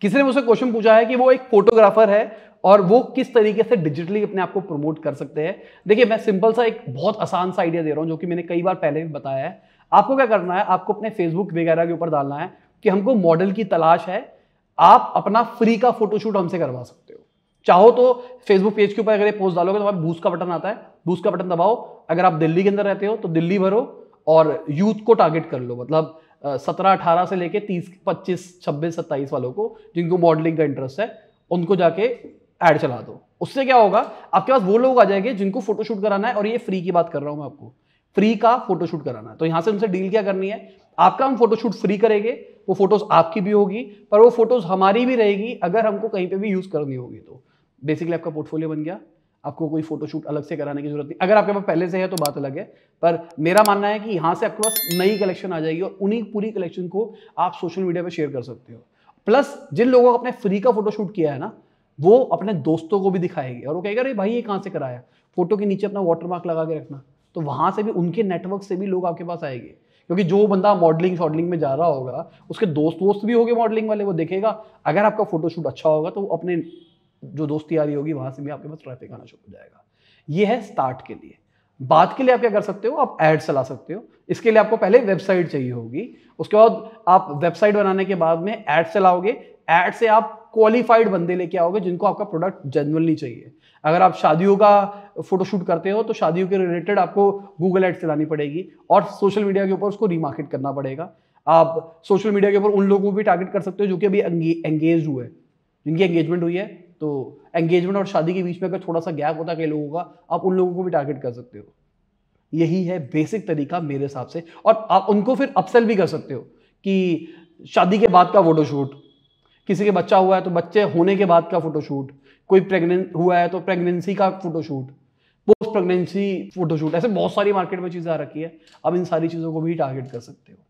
किसी ने मुझसे क्वेश्चन पूछा है कि वो एक फोटोग्राफर है और वो किस तरीके से डिजिटली अपने आप को प्रमोट कर सकते हैं देखिए मैं सिंपल सा एक बहुत आसान सा आइडिया दे रहा हूँ जो कि मैंने कई बार पहले भी बताया है आपको क्या करना है आपको अपने फेसबुक वगैरह के ऊपर डालना है कि हमको मॉडल की तलाश है आप अपना फ्री का फोटोशूट हमसे करवा सकते हो चाहो तो फेसबुक पेज के ऊपर अगर ये पोस्ट डालोगे तो वहाँ बूस का बटन आता है बूस का बटन दबाओ अगर आप दिल्ली के अंदर रहते हो तो दिल्ली भरो और यूथ को टारगेट कर लो मतलब सत्रह अठारह से लेके तीस पच्चीस छब्बीस सत्ताईस वालों को जिनको मॉडलिंग का इंटरेस्ट है उनको जाके ऐड चला दो उससे क्या होगा आपके पास वो लोग आ जाएंगे जिनको फोटोशूट कराना है और ये फ्री की बात कर रहा हूँ मैं आपको फ्री का फोटोशूट कराना है तो यहाँ से उनसे डील क्या करनी है आपका हम फोटोशूट फ्री करेंगे वो फोटोज आपकी भी होगी पर वो फोटोज हमारी भी रहेगी अगर हमको कहीं पे भी यूज करनी होगी तो बेसिकली आपका पोर्टफोलियो बन गया आपको कोई फोटोशूट अलग से कराने की जरूरत नहीं अगर आपके पास पहले से है तो बात अलग है पर मेरा मानना है कि यहाँ से आपके पास नई कलेक्शन आ जाएगी और उन्हीं पूरी कलेक्शन को आप सोशल मीडिया पर शेयर कर सकते हो प्लस जिन लोगों को अपने फ्री का फोटोशूट किया है ना वो अपने दोस्तों को भी दिखाएगी और वो कहेगा अरे भाई ये कहाँ से कराया फोटो के नीचे अपना वाटर लगा के रखना तो वहाँ से भी उनके नेटवर्क से भी लोग आपके पास आएंगे क्योंकि जो बंदा मॉडलिंग शॉडलिंग में जा रहा होगा उसके दोस्त वोस्त भी होंगे मॉडलिंग वाले वो देखेगा अगर आपका फोटोशूट अच्छा होगा तो वो अपने जो दोस्ती आ रही होगी वहां से भी आपके पास ट्रैफिक आना शुरू हो जाएगा ये है स्टार्ट के लिए बात के लिए आप क्या कर सकते हो आप एड चला सकते हो इसके लिए आपको पहले वेबसाइट चाहिए होगी उसके बाद आप वेबसाइट बनाने के बाद में एड चलाओगे एड से आप क्वालिफाइड बंदे लेके आओगे जिनको आपका प्रोडक्ट जनरली चाहिए अगर आप शादियों का फोटोशूट करते हो तो शादियों के रिलेटेड आपको गूगल एड चलानी पड़ेगी और सोशल मीडिया के ऊपर उसको रीमार्केट करना पड़ेगा आप सोशल मीडिया के ऊपर उन लोगों को भी टारगेट कर सकते हो जो कि अभी एंगेज हुए जिनकी एंगेजमेंट हुई है तो एंगेजमेंट और शादी के बीच में अगर थोड़ा सा गैप होता है कई लोगों का आप उन लोगों को भी टारगेट कर सकते हो यही है बेसिक तरीका मेरे हिसाब से और आप उनको फिर अपसेल भी कर सकते हो कि शादी के बाद का फोटोशूट किसी के बच्चा हुआ है तो बच्चे होने के बाद का फोटोशूट कोई प्रेगनेंट हुआ है तो प्रेगनेंसी का फोटोशूट पोस्ट प्रेगनेंसी फोटोशूट ऐसे बहुत सारी मार्केट में चीज़ें आ रखी है अब इन सारी चीज़ों को भी टारगेट कर सकते हो